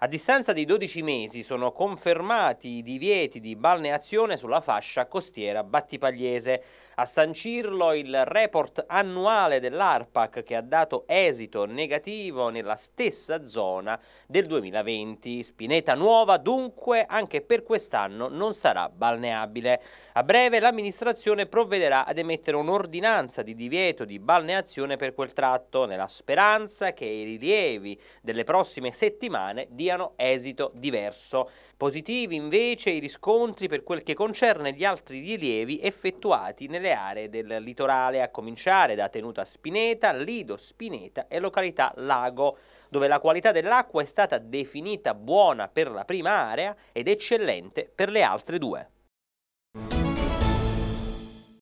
A distanza di 12 mesi sono confermati i divieti di balneazione sulla fascia costiera battipagliese. A sancirlo il report annuale dell'ARPAC che ha dato esito negativo nella stessa zona del 2020. Spineta nuova dunque anche per quest'anno non sarà balneabile. A breve l'amministrazione provvederà ad emettere un'ordinanza di divieto di balneazione per quel tratto nella speranza che i rilievi delle prossime settimane diano abbiano esito diverso. Positivi invece i riscontri per quel che concerne gli altri rilievi effettuati nelle aree del litorale, a cominciare da Tenuta Spineta, Lido Spineta e località Lago dove la qualità dell'acqua è stata definita buona per la prima area ed eccellente per le altre due.